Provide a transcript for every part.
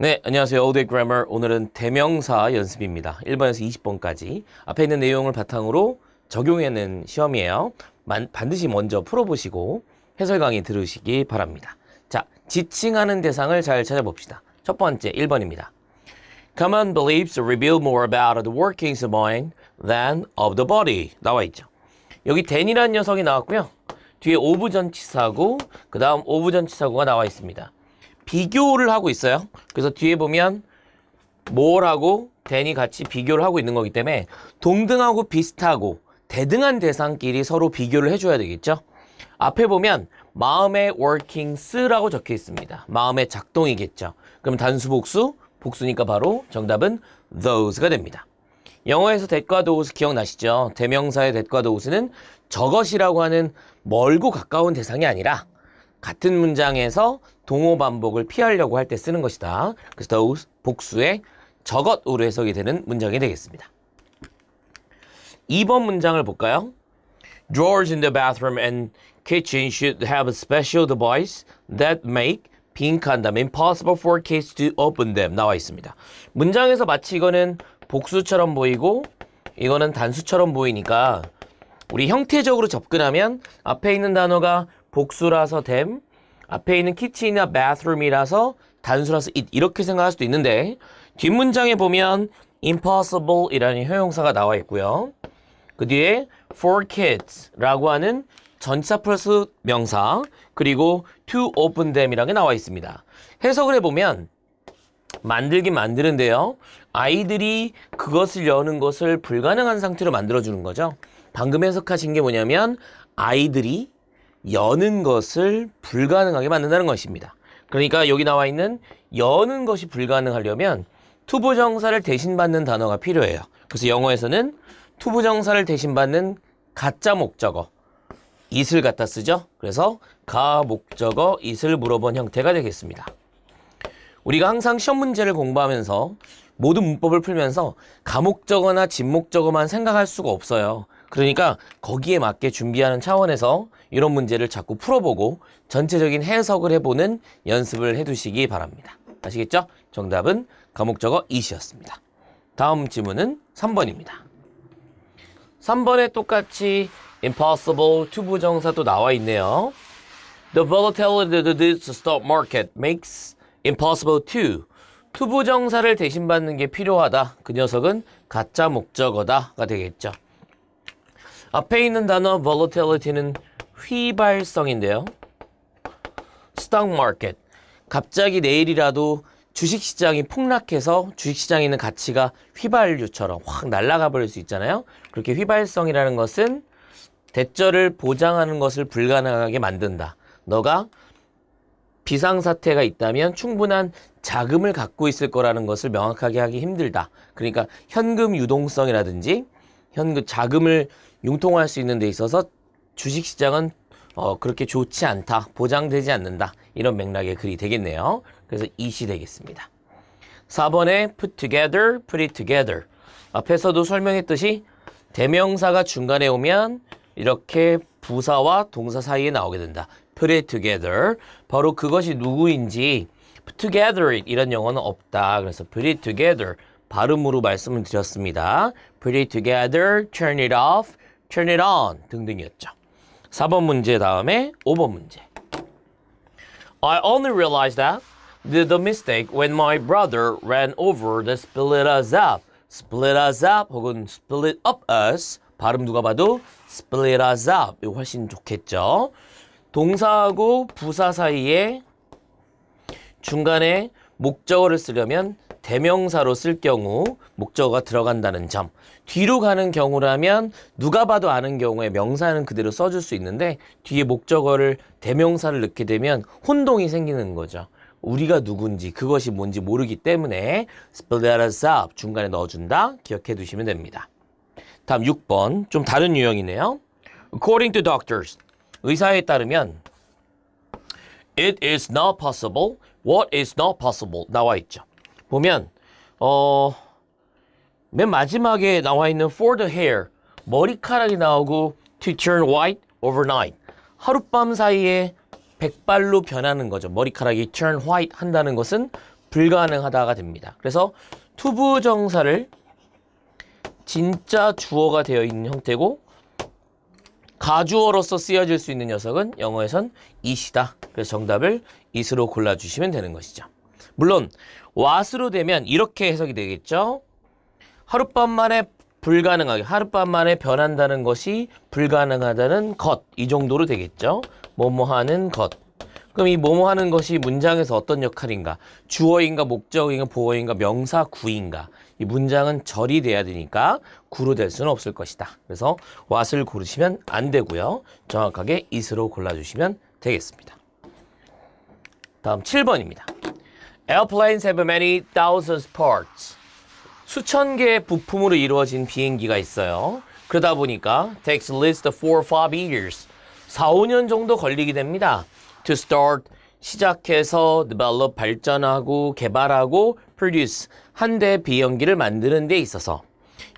네, 안녕하세요. 오데 그래머. 오늘은 대명사 연습입니다. 1번에서 20번까지 앞에 있는 내용을 바탕으로 적용해낸 시험이에요. 만, 반드시 먼저 풀어보시고 해설 강의 들으시기 바랍니다. 자, 지칭하는 대상을 잘 찾아봅시다. 첫 번째 1번입니다. Common beliefs reveal more about the workings of mind than of the body. 나와 있죠. 여기 t h a 이라는 녀석이 나왔고요. 뒤에 오브전치사고그 다음 오브전치사고가 나와 있습니다. 비교를 하고 있어요. 그래서 뒤에 보면 m o 하고 t h 이 같이 비교를 하고 있는 거기 때문에 동등하고 비슷하고 대등한 대상끼리 서로 비교를 해줘야 되겠죠. 앞에 보면 마음의 workings라고 적혀 있습니다. 마음의 작동이겠죠. 그럼 단수복수, 복수니까 바로 정답은 those가 됩니다. 영어에서 대과 도우스 기억나시죠? 대명사의 대과 도우스는 저것이라고 하는 멀고 가까운 대상이 아니라 같은 문장에서 동호 반복을 피하려고 할 때 쓰는 것이다. 그래서 더욱 복수의 저것으로 해석이 되는 문장이 되겠습니다. 2번 문장을 볼까요? Drawers in the bathroom and kitchen should have a special device that make being k 빈칸 다음에 impossible for kids to open them 나와 있습니다. 문장에서 마치 이거는 복수처럼 보이고 이거는 단수처럼 보이니까 우리 형태적으로 접근하면 앞에 있는 단어가 복수라서 them, 앞에 있는 키친이나 bathroom이라서 단수라서 it 이렇게 생각할 수도 있는데 뒷문장에 보면 impossible 이라는 형용사가 나와 있고요. 그 뒤에 for kids라고 하는 전치사 플러스 명사 그리고 to open them 이라는 게 나와 있습니다. 해석을 해보면 만들긴 만드는데요. 아이들이 그것을 여는 것을 불가능한 상태로 만들어주는 거죠. 방금 해석하신 게 뭐냐면 아이들이 여는 것을 불가능하게 만든다는 것입니다. 그러니까 여기 나와 있는 여는 것이 불가능하려면 투부정사를 대신 받는 단어가 필요해요. 그래서 영어에서는 투부정사를 대신 받는 가짜 목적어 이슬 갖다 쓰죠. 그래서 가 목적어 이슬 물어본 형태가 되겠습니다. 우리가 항상 시험 문제를 공부하면서 모든 문법을 풀면서 가목적어나 진목적어만 생각할 수가 없어요. 그러니까 거기에 맞게 준비하는 차원에서 이런 문제를 자꾸 풀어보고 전체적인 해석을 해보는 연습을 해두시기 바랍니다. 아시겠죠? 정답은 과목적어 2시였습니다. 다음 지문은 3번입니다. 3번에 똑같이 impossible t 투부정사도 나와 있네요. The volatility of the stock market makes impossible to 투부정사를 대신받는 게 필요하다. 그 녀석은 가짜 목적어다가 되겠죠. 앞에 있는 단어 volatility는 휘발성인데요. 스톡 마켓. 갑자기 내일이라도 주식시장이 폭락해서 주식시장에 있는 가치가 휘발유처럼 확 날아가 버릴 수 있잖아요. 그렇게 휘발성이라는 것은 대절을 보장하는 것을 불가능하게 만든다. 너가 비상사태가 있다면 충분한 자금을 갖고 있을 거라는 것을 명확하게 하기 힘들다. 그러니까 현금 유동성이라든지 현금 자금을 융통할 수 있는 데 있어서 주식시장은 어, 그렇게 좋지 않다, 보장되지 않는다 이런 맥락의 글이 되겠네요. 그래서 이시 되겠습니다. 4번에 put together, put it together 앞에서도 설명했듯이 대명사가 중간에 오면 이렇게 부사와 동사 사이에 나오게 된다. put it together 바로 그것이 누구인지 p u together t 이런 영어는 없다. 그래서 put it together 발음으로 말씀을 드렸습니다. put it together, turn it off, turn it on 등등이었죠. 4번 문제 다음에 5번 문제. I only realized that did the mistake when my brother ran over the split us up. split us up 혹은 split up us 발음 누가 봐도 split us up 이거 훨씬 좋겠죠. 동사하고 부사 사이에 중간에 목적어를 쓰려면 대명사로 쓸 경우 목적어가 들어간다는 점 뒤로 가는 경우라면 누가 봐도 아는 경우에 명사는 그대로 써줄 수 있는데 뒤에 목적어를 대명사를 넣게 되면 혼동이 생기는 거죠 우리가 누군지 그것이 뭔지 모르기 때문에 s p e l l t h a s up 중간에 넣어준다 기억해 두시면 됩니다 다음 6번 좀 다른 유형이네요 According to doctors 의사에 따르면 It is not possible What is not possible 나와 있죠 보면 어, 맨 마지막에 나와 있는 for the hair 머리카락이 나오고 to turn white overnight 하룻밤 사이에 백발로 변하는 거죠. 머리카락이 turn white 한다는 것은 불가능하다가 됩니다. 그래서 t 투부 정사를 진짜 주어가 되어 있는 형태고 가주어로서 쓰여질 수 있는 녀석은 영어에선 이시다. 그래서 정답을 i s 로 골라주시면 되는 것이죠. 물론 왓으로 되면 이렇게 해석이 되겠죠. 하룻밤 만에 불가능하게 하룻밤 만에 변한다는 것이 불가능하다는 것 이 정도로 되겠죠. 뭐뭐 하는 것. 그럼 이 뭐뭐 하는 것이 문장에서 어떤 역할인가? 주어인가 목적인가 보어인가 명사 구인가? 이 문장은 절이 돼야 되니까 구로 될 수는 없을 것이다. 그래서 왓을 고르시면 안 되고요. 정확하게 is로 골라주시면 되겠습니다. 다음 7번입니다. Airplanes have many thousands parts. 수천 개의 부품으로 이루어진 비행기가 있어요. 그러다 보니까 takes at least 4 or 5 years. 4, 5년 정도 걸리게 됩니다. to start 시작해서 develop 발전하고 개발하고 produce 한대 비행기를 만드는 데 있어서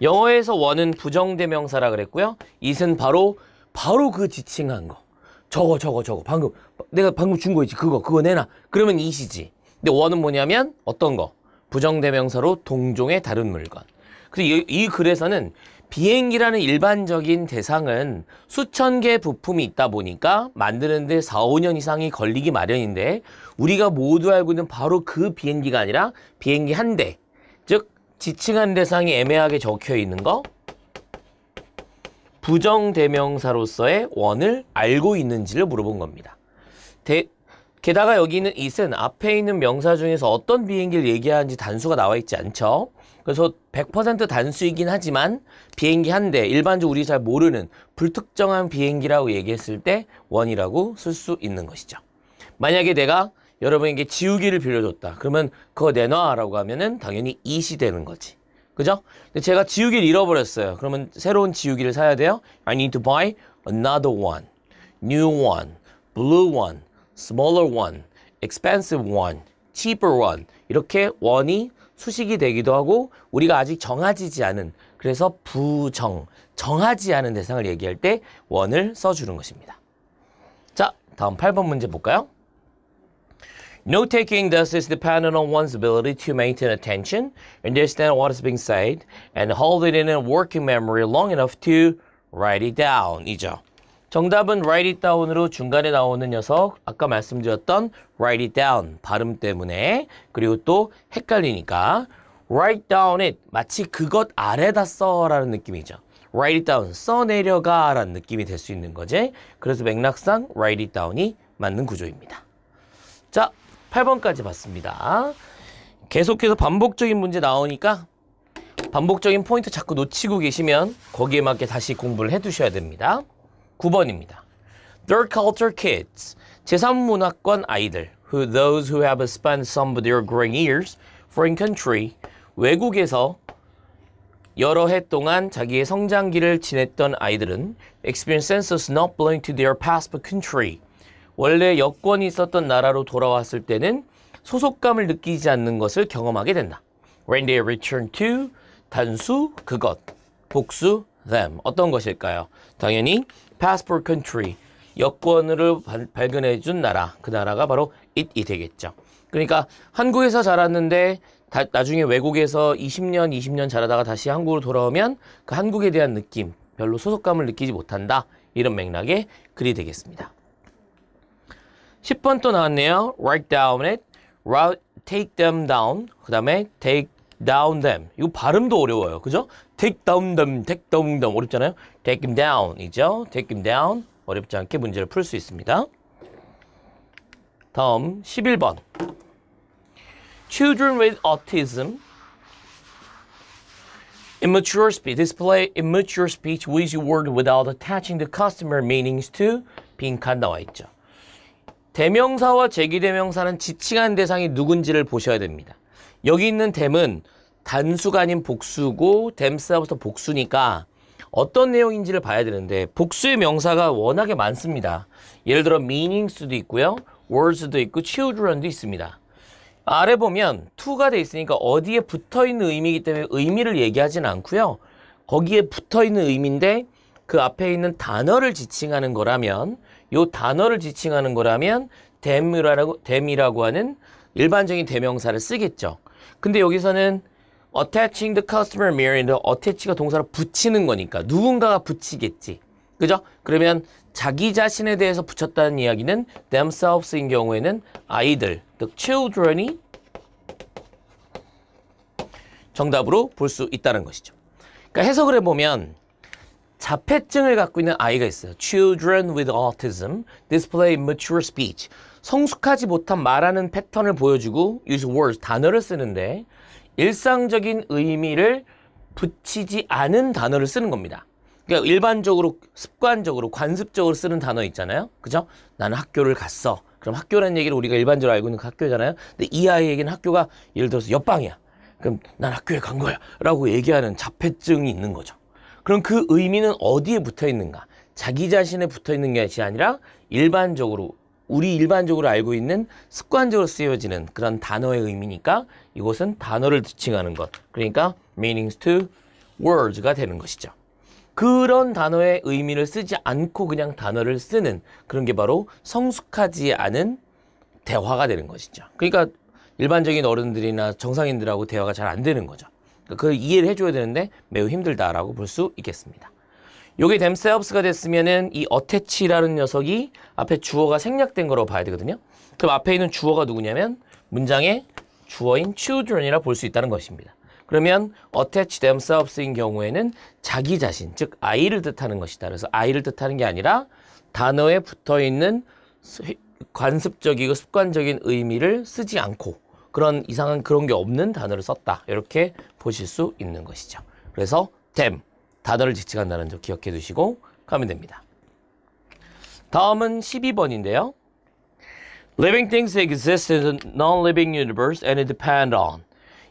영어에서 원은 부정대명사라 그랬고요. 이은 바로 바로 그 지칭한 거. 저거 저거 저거 방금 내가 방금 준 거 있지 그거 그거 내놔. 그러면 이시지. 근데 원은 뭐냐면 어떤 거? 부정대명사로 동종의 다른 물건. 그래서 이, 이 글에서는 비행기라는 일반적인 대상은 수천 개의 부품이 있다 보니까 만드는데 4, 5년 이상이 걸리기 마련인데 우리가 모두 알고 있는 바로 그 비행기가 아니라 비행기 한 대, 즉 지칭한 대상이 애매하게 적혀 있는 거 부정대명사로서의 원을 알고 있는지를 물어본 겁니다. 대, 게다가 여기 있는 it은 앞에 있는 명사 중에서 어떤 비행기를 얘기하는지 단수가 나와 있지 않죠. 그래서 100% 단수이긴 하지만 비행기 한 대, 일반적으로 우리 잘 모르는 불특정한 비행기라고 얘기했을 때 원이라고 쓸 수 있는 것이죠. 만약에 내가 여러분에게 지우기를 빌려줬다. 그러면 그거 내놔라고 하면은 당연히 it이 되는 거지. 그죠? 근데 제가 지우기를 잃어버렸어요. 그러면 새로운 지우기를 사야 돼요. I need to buy another one, new one, blue one. smaller one, expensive one, cheaper one 이렇게 원이 수식이 되기도 하고 우리가 아직 정하지 않은 그래서 부정, 정하지 않은 대상을 얘기할 때 원을 써주는 것입니다. 자, 다음 8번 문제 볼까요? Note taking thus is dependent on one's ability to maintain attention, understand what is being said, and hold it in a working memory long enough to write it down. 이죠. 정답은 write it down으로 중간에 나오는 녀석 아까 말씀드렸던 write it down 발음 때문에 그리고 또 헷갈리니까 write down it 마치 그것 아래다 써라는 느낌이죠. write it down 써내려가 라는 느낌이 될 수 있는 거지. 그래서 맥락상 write it down이 맞는 구조입니다. 자, 8번까지 봤습니다. 계속해서 반복적인 문제 나오니까 반복적인 포인트 자꾸 놓치고 계시면 거기에 맞게 다시 공부를 해두셔야 됩니다. 9번입니다. Third culture kids. 제3문화권 아이들. Who those who have spent some of their growing years foreign country. 외국에서 여러 해 동안 자기의 성장기를 지냈던 아이들은 experience census not belong to their past but country. 원래 여권이 있었던 나라로 돌아왔을 때는 소속감을 느끼지 않는 것을 경험하게 된다. When they return to 단수 그것, 복수 them 어떤 것일까요? 당연히 passport country 여권을 발견해 준 나라 그 나라가 바로 it이 되겠죠. 그러니까 한국에서 자랐는데 다, 나중에 외국에서 20년, 20년 자라다가 다시 한국으로 돌아오면 그 한국에 대한 느낌, 별로 소속감을 느끼지 못한다. 이런 맥락의 글이 되겠습니다. 10번 또 나왔네요. write down it, take them down, 그 다음에 take down them. 이거 발음도 어려워요. 그죠? take down them, take down them 어렵잖아요. take him down이죠. take him down 어렵지 않게 문제를 풀 수 있습니다. 다음 11번 Children with autism Immature speech. Display immature speech with your word without attaching the customer meanings to 빈칸 나와 있죠. 대명사와 제기대명사는 지칭한 대상이 누군지를 보셔야 됩니다. 여기 있는 댐은 단수가 아닌 복수고 댐스하부터 복수니까 어떤 내용인지를 봐야 되는데 복수의 명사가 워낙에 많습니다. 예를 들어 meanings도 있고요. words도 있고 children도 있습니다. 아래 보면 to가 돼 있으니까 어디에 붙어 있는 의미이기 때문에 의미를 얘기하진 않고요. 거기에 붙어 있는 의미인데 그 앞에 있는 단어를 지칭하는 거라면 요 단어를 지칭하는 거라면 댐이라고 댐이라고 하는 일반적인 대명사를 쓰겠죠. 근데 여기서는 attaching the customer mirror인데 attach가 동사로 붙이는 거니까 누군가가 붙이겠지. 그죠? 그러면 자기 자신에 대해서 붙였다는 이야기는 themselves인 경우에는 아이들, the children이 정답으로 볼 수 있다는 것이죠. 그러니까 해석을 해보면 자폐증을 갖고 있는 아이가 있어요. Children with autism display mature speech. 성숙하지 못한 말하는 패턴을 보여주고 use words, 단어를 쓰는데 일상적인 의미를 붙이지 않은 단어를 쓰는 겁니다. 그러니까 일반적으로 습관적으로 관습적으로 쓰는 단어 있잖아요. 그죠? 나는 학교를 갔어. 그럼 학교라는 얘기를 우리가 일반적으로 알고 있는 학교잖아요. 근데 이 아이에게는 학교가 예를 들어서 옆방이야. 그럼 난 학교에 간 거야. 라고 얘기하는 자폐증이 있는 거죠. 그럼 그 의미는 어디에 붙어 있는가? 자기 자신에 붙어 있는 것이 아니라 일반적으로 우리 일반적으로 알고 있는 습관적으로 쓰여지는 그런 단어의 의미니까 이곳은 단어를 지칭하는 것. 그러니까 meanings to words가 되는 것이죠. 그런 단어의 의미를 쓰지 않고 그냥 단어를 쓰는 그런 게 바로 성숙하지 않은 대화가 되는 것이죠. 그러니까 일반적인 어른들이나 정상인들하고 대화가 잘 안 되는 거죠. 그러니까 그걸 이해를 해줘야 되는데 매우 힘들다라고 볼 수 있겠습니다. 요게 themselves가 됐으면은 이 attach라는 녀석이 앞에 주어가 생략된 거로 봐야 되거든요. 그럼 앞에 있는 주어가 누구냐면 문장의 주어인 children이라 볼 수 있다는 것입니다. 그러면 attach themselves인 경우에는 자기 자신, 즉 아이를 뜻하는 것이다. 그래서 아이를 뜻하는 게 아니라 단어에 붙어있는 관습적이고 습관적인 의미를 쓰지 않고 그런 이상한 그런 게 없는 단어를 썼다. 이렇게 보실 수 있는 것이죠. 그래서 them, 단어를 지칭한다는 점 기억해 두시고 가면 됩니다. 다음은 12번인데요. Living things exist in a non-living universe and depend on.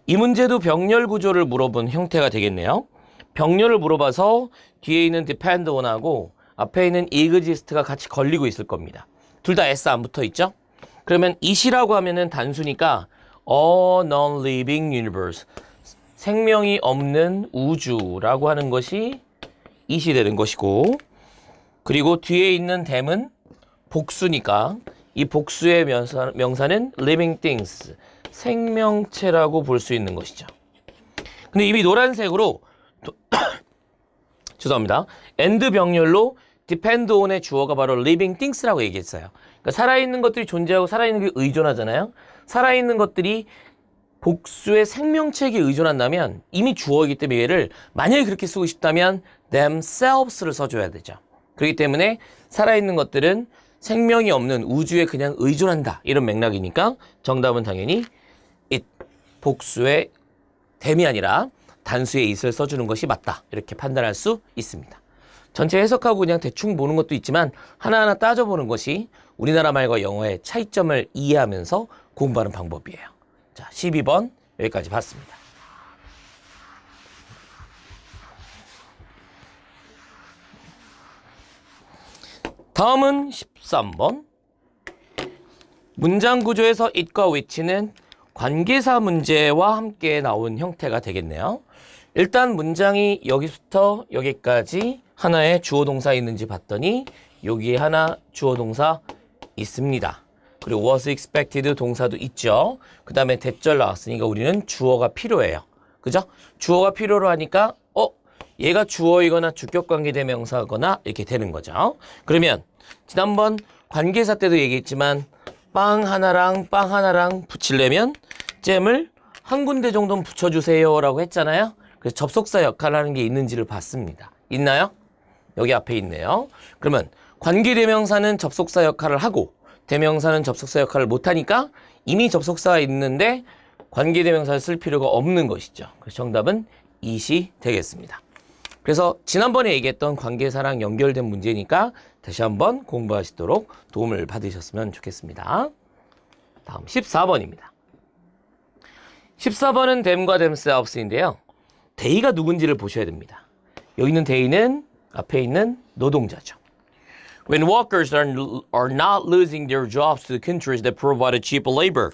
이 문제도 병렬 구조를 물어본 형태가 되겠네요. 병렬을 물어봐서 뒤에 있는 depend on하고 앞에 있는 exist가 같이 걸리고 있을 겁니다. 둘 다 s 안 붙어 있죠? 그러면 i s 이라고 하면은 단수니까 a non-living universe 생명이 없는 우주라고 하는 것이 이시 되는 것이고 그리고 뒤에 있는 댐은 복수니까 이 복수의 명사, 명사는 living things, 생명체라고 볼 수 있는 것이죠. 근데 이미 노란색으로 죄송합니다. and 병렬로 depend on의 주어가 바로 living things라고 얘기했어요. 그러니까 살아있는 것들이 존재하고 살아있는 게 의존하잖아요. 살아있는 것들이 복수의 생명체에 의존한다면 이미 주어이기 때문에 얘를 만약에 그렇게 쓰고 싶다면 themselves를 써줘야 되죠. 그렇기 때문에 살아있는 것들은 생명이 없는 우주에 그냥 의존한다 이런 맥락이니까 정답은 당연히 it 복수의 댐이 아니라 단수의 it을 써주는 것이 맞다 이렇게 판단할 수 있습니다. 전체 해석하고 그냥 대충 보는 것도 있지만 하나하나 따져보는 것이 우리나라 말과 영어의 차이점을 이해하면서 공부하는 방법이에요. 자, 12번 여기까지 봤습니다. 다음은 13번. 문장 구조에서 it과 which는 관계사 문제와 함께 나온 형태가 되겠네요. 일단 문장이 여기부터 여기까지 하나의 주어 동사 있는지 봤더니 여기에 하나 주어 동사 있습니다. 그리고 was expected 동사도 있죠. 그 다음에 대절 나왔으니까 우리는 주어가 필요해요. 그죠? 주어가 필요로 하니까 얘가 주어이거나 주격관계대명사거나 이렇게 되는 거죠. 그러면 지난번 관계사 때도 얘기했지만 빵 하나랑 빵 하나랑 붙이려면 잼을 한 군데 정도는 붙여주세요 라고 했잖아요. 그래서 접속사 역할하는 게 있는지를 봤습니다. 있나요? 여기 앞에 있네요. 그러면 관계대명사는 접속사 역할을 하고 대명사는 접속사 역할을 못하니까 이미 접속사가 있는데 관계대명사를 쓸 필요가 없는 것이죠. 그래서 정답은 이시 되겠습니다. 그래서 지난번에 얘기했던 관계사랑 연결된 문제니까 다시 한번 공부하시도록 도움을 받으셨으면 좋겠습니다. 다음 14번입니다. 14번은 댐과 댐스하우스인데요. 대의가 누군지를 보셔야 됩니다. 여기 있는 대의는 앞에 있는 노동자죠. When workers are, are not losing their jobs to countries that provide cheap labor.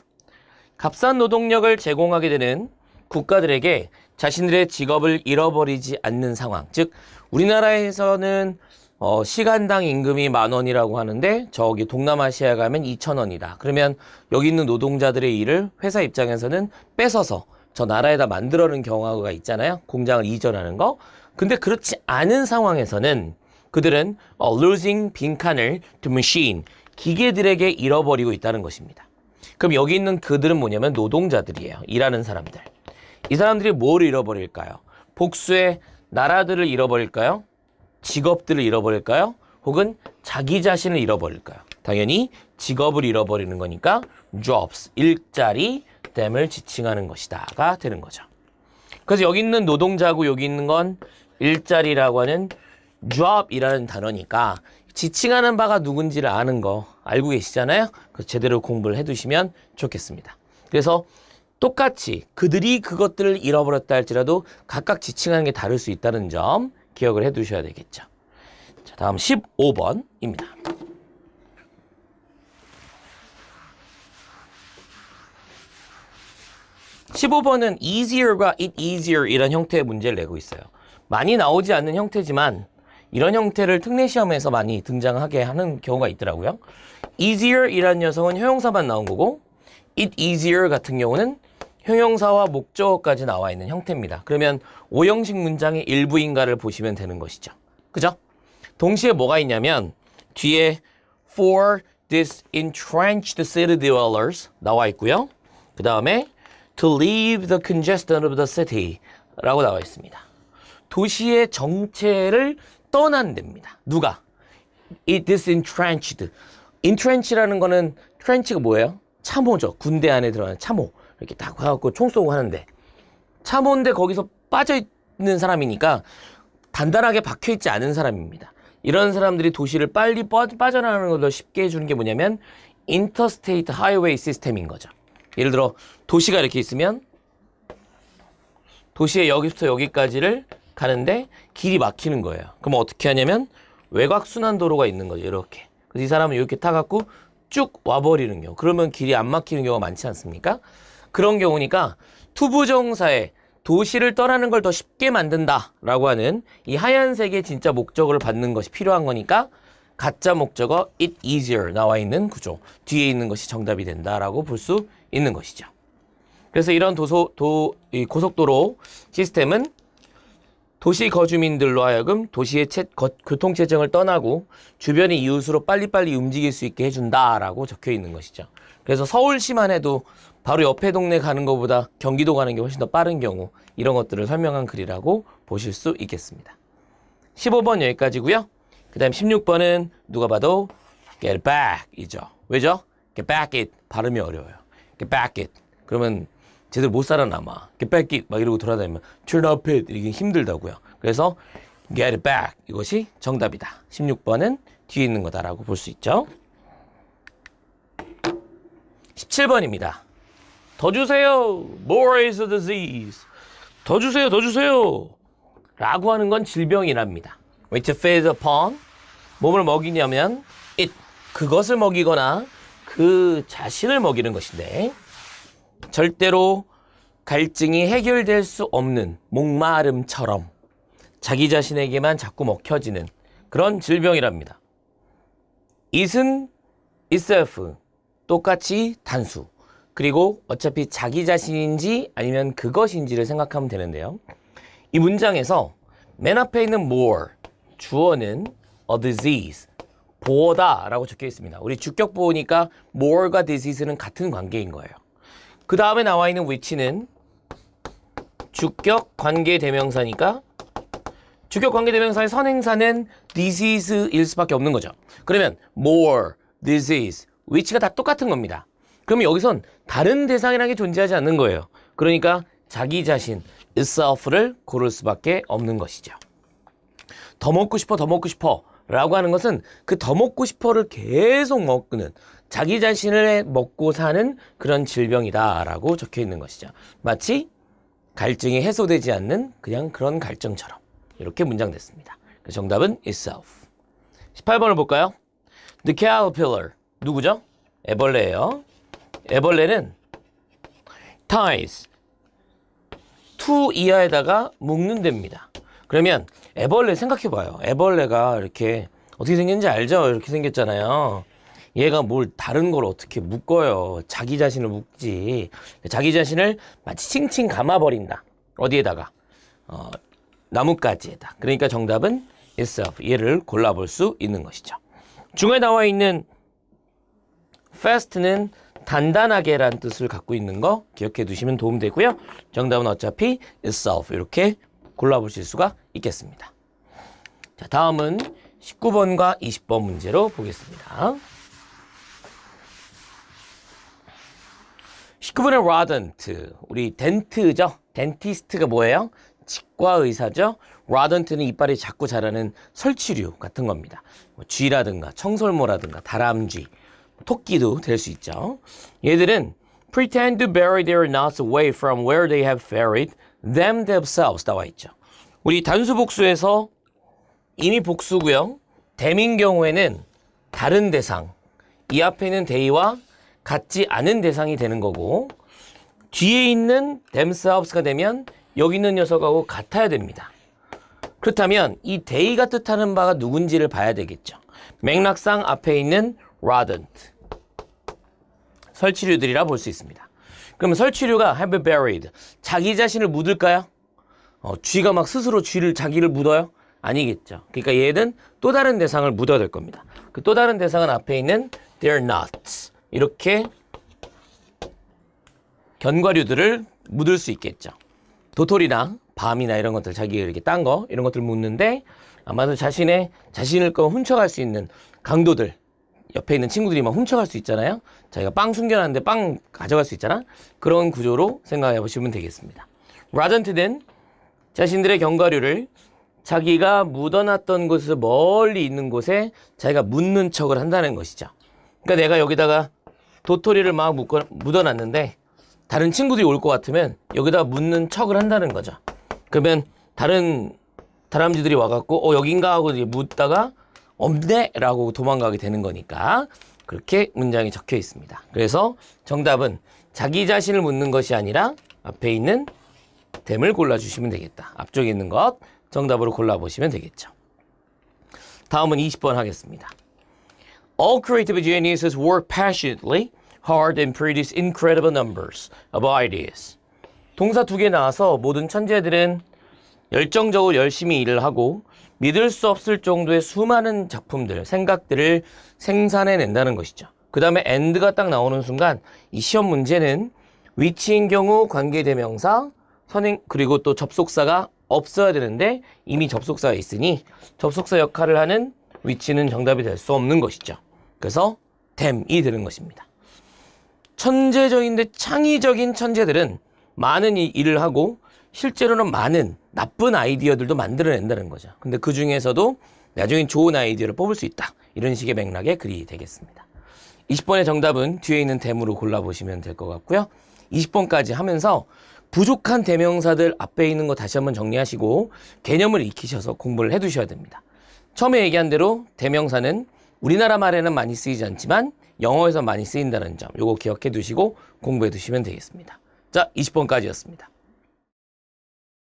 값싼 노동력을 제공하게 되는 국가들에게 자신들의 직업을 잃어버리지 않는 상황. 즉, 우리나라에서는 어, 시간당 임금이 만 원이라고 하는데 저기 동남아시아 가면 이천 원이다. 그러면 여기 있는 노동자들의 일을 회사 입장에서는 뺏어서 저 나라에다 만들어는 경우가 있잖아요. 공장을 이전하는 거. 근데 그렇지 않은 상황에서는 그들은 어, losing 빈칸을 to machine 기계들에게 잃어버리고 있다는 것입니다. 그럼 여기 있는 그들은 뭐냐면 노동자들이에요. 일하는 사람들. 이 사람들이 뭘 잃어버릴까요? 복수의 나라들을 잃어버릴까요? 직업들을 잃어버릴까요? 혹은 자기 자신을 잃어버릴까요? 당연히 직업을 잃어버리는 거니까 jobs, 일자리, 댐을 지칭하는 것이다가 되는 거죠. 그래서 여기 있는 노동자고 여기 있는 건 일자리라고 하는 job이라는 단어니까 지칭하는 바가 누군지를 아는 거 알고 계시잖아요. 그래서 제대로 공부를 해두시면 좋겠습니다. 그래서 똑같이 그들이 그것들을 잃어버렸다 할지라도 각각 지칭하는 게 다를 수 있다는 점 기억을 해 두셔야 되겠죠. 자, 다음 15번입니다. 1 5 번은 easier과 it easier 이런 형태의 문제를 내고 있어요. 많이 나오지 않는 형태지만 이런 형태를 특례 시험에서 많이 등장하게 하는 경우가 있더라고요. easier 이란 녀석은 효용사만 나온 거고 it easier 같은 경우는 형용사와 목적어까지 나와 있는 형태입니다. 그러면 오형식 문장의 일부인가를 보시면 되는 것이죠. 그죠? 동시에 뭐가 있냐면 뒤에 for these entrenched city dwellers 나와 있고요. 그 다음에 to leave the congestion of the city 라고 나와 있습니다. 도시의 정체를 떠난 데입니다. 누가? It is entrenched. entrenched 라는 거는 trench가 뭐예요? 참호죠. 군대 안에 들어가는 참호. 이렇게 딱 가갖고 총 쏘고 하는데 차 뭔데 거기서 빠져있는 사람이니까 단단하게 박혀있지 않은 사람입니다. 이런 사람들이 도시를 빨리 빠져나가는 걸 더 쉽게 해주는 게 뭐냐면 인터스테이트 하이웨이 시스템인 거죠. 예를 들어 도시가 이렇게 있으면 도시의 여기부터 여기까지를 가는데 길이 막히는 거예요. 그럼 어떻게 하냐면 외곽 순환도로가 있는 거죠. 이렇게. 그래서 이 사람은 이렇게 타갖고 쭉 와버리는 경우. 그러면 길이 안 막히는 경우가 많지 않습니까? 그런 경우니까 투부정사에 도시를 떠나는 걸 더 쉽게 만든다라고 하는 이 하얀색의 진짜 목적을 받는 것이 필요한 거니까 가짜 목적어 it easier 나와 있는 구조 뒤에 있는 것이 정답이 된다라고 볼 수 있는 것이죠. 그래서 이런 도소, 도, 고속도로 시스템은 도시 거주민들로 하여금 도시의 교통체증을 떠나고 주변의 이웃으로 빨리빨리 움직일 수 있게 해준다라고 적혀 있는 것이죠. 그래서 서울시만 해도 바로 옆에 동네 가는 것보다 경기도 가는 게 훨씬 더 빠른 경우 이런 것들을 설명한 글이라고 보실 수 있겠습니다. 15번 여기까지고요. 그 다음 16번은 누가 봐도 get back 이죠. 왜죠? get back it 발음이 어려워요. get back it 그러면 제대로 못 살아남아. 뺏기 막 이러고 돌아다니면 turn up it 이게 힘들다고요. 그래서 get it back 이것이 정답이다. 16번은 뒤에 있는 거다라고 볼 수 있죠. 17번입니다. 더 주세요. More is a disease. 더 주세요. 더 주세요. 라고 하는 건 질병이랍니다. Which feeds upon 몸을 먹이냐면 it 그것을 먹이거나 그 자신을 먹이는 것인데 절대로 갈증이 해결될 수 없는 목마름처럼 자기 자신에게만 자꾸 먹혀지는 그런 질병이랍니다. 이슨 은 itself, 똑같이 단수, 그리고 어차피 자기 자신인지 아니면 그것인지를 생각하면 되는데요. 이 문장에서 맨 앞에 있는 more, 주어는 a disease, 보어다 라고 적혀 있습니다. 우리 주격 보어니까 more과 disease는 같은 관계인 거예요. 그 다음에 나와 있는 위치는 주격 관계 대명사니까 주격 관계 대명사의 선행사는 t h i s i s 일 수밖에 없는 거죠. 그러면 more, t h i s i s 위치가 다 똑같은 겁니다. 그러면 여기선 다른 대상이라는 게 존재하지 않는 거예요. 그러니까 자기 자신, itself를 고를 수밖에 없는 것이죠. 더 먹고 싶어, 더 먹고 싶어 라고 하는 것은 그 더 먹고 싶어를 계속 먹는 자기 자신을 먹고 사는 그런 질병이다라고 적혀 있는 것이죠. 마치 갈증이 해소되지 않는 그냥 그런 갈증처럼 이렇게 문장됐습니다. 정답은 itself. 18번을 볼까요? The caterpillar. 누구죠? 애벌레예요. 애벌레는 ties to 이하에다가 묶는 됩니다. 그러면 애벌레 생각해봐요. 애벌레가 이렇게 어떻게 생겼는지 알죠? 이렇게 생겼잖아요. 얘가 뭘 다른 걸 어떻게 묶어요. 자기 자신을 묶지. 자기 자신을 마치 칭칭 감아버린다. 어디에다가? 어, 나뭇가지에다. 그러니까 정답은 yourself. 얘를 골라볼 수 있는 것이죠. 중에 나와 있는 fast는 단단하게 라는 뜻을 갖고 있는 거 기억해 두시면 도움되고요. 정답은 어차피 itself 이렇게 골라보실 수가 있겠습니다. 자, 다음은 19번과 20번 문제로 보겠습니다. 19분의 라던트 우리 덴트죠 덴티스트가 뭐예요? 치과의사죠 라던트는 이빨이 자꾸 자라는 설치류 같은 겁니다 뭐 쥐라든가 청설모라든가 다람쥐 뭐 토끼도 될 수 있죠 얘들은 pretend to bury their nuts away from where they have buried them themselves 나와 있죠 우리 단수 복수에서 이미 복수고요 댐인 경우에는 다른 대상 이 앞에는 데이와 갖지 않은 대상이 되는 거고 뒤에 있는 댐스 e m 스가 되면 여기 있는 녀석하고 같아야 됩니다. 그렇다면 이데이가 뜻하는 바가 누군지를 봐야 되겠죠. 맥락상 앞에 있는 rodent 설치류들이라 볼 수 있습니다. 그럼 설치류가 have buried 자기 자신을 묻을까요? 어, 쥐가 막 스스로 쥐를 자기를 묻어요? 아니겠죠. 그러니까 얘는 또 다른 대상을 묻어야 될 겁니다. 그 또 다른 대상은 앞에 있는 they're not 이렇게 견과류들을 묻을 수 있겠죠. 도토리나 밤이나 이런 것들 자기가 이렇게 딴 거 이런 것들 묻는데 아마도 자신의 자신을 거 훔쳐갈 수 있는 강도들 옆에 있는 친구들이 막 훔쳐갈 수 있잖아요. 자기가 빵 숨겨놨는데 빵 가져갈 수 있잖아. 그런 구조로 생각해 보시면 되겠습니다. 라전트는 자신들의 견과류를 자기가 묻어놨던 곳에서 멀리 있는 곳에 자기가 묻는 척을 한다는 것이죠. 그러니까 내가 여기다가 도토리를 막 묶어, 묻어놨는데 다른 친구들이 올 것 같으면 여기다 묻는 척을 한다는 거죠. 그러면 다른 다람쥐들이 와갖고 어 여긴가 하고 이제 묻다가 없네라고 도망가게 되는 거니까 그렇게 문장이 적혀 있습니다. 그래서 정답은 자기 자신을 묻는 것이 아니라 앞에 있는 댐을 골라주시면 되겠다. 앞쪽에 있는 것 정답으로 골라보시면 되겠죠. 다음은 20번 하겠습니다. All creative geniuses work passionately, hard, and produce incredible numbers of ideas. 동사 두 개 나와서 모든 천재들은 열정적으로 열심히 일을 하고 믿을 수 없을 정도의 수많은 작품들, 생각들을 생산해낸다는 것이죠. 그 다음에 end가 딱 나오는 순간 이 시험 문제는 위치인 경우 관계대명사, 선행 그리고 또 접속사가 없어야 되는데 이미 접속사가 있으니 접속사 역할을 하는 위치는 정답이 될 수 없는 것이죠. 그래서 댐이 되는 것입니다. 천재적인데 창의적인 천재들은 많은 일을 하고 실제로는 많은 나쁜 아이디어들도 만들어낸다는 거죠. 근데 그 중에서도 나중에 좋은 아이디어를 뽑을 수 있다. 이런 식의 맥락의 글이 되겠습니다. 20번의 정답은 뒤에 있는 댐으로 골라보시면 될 것 같고요. 20번까지 하면서 부족한 대명사들 앞에 있는 거 다시 한번 정리하시고 개념을 익히셔서 공부를 해두셔야 됩니다. 처음에 얘기한 대로 대명사는 우리나라 말에는 많이 쓰이지 않지만 영어에서 많이 쓰인다는 점 요거 기억해 두시고 공부해 두시면 되겠습니다. 자 20번까지였습니다.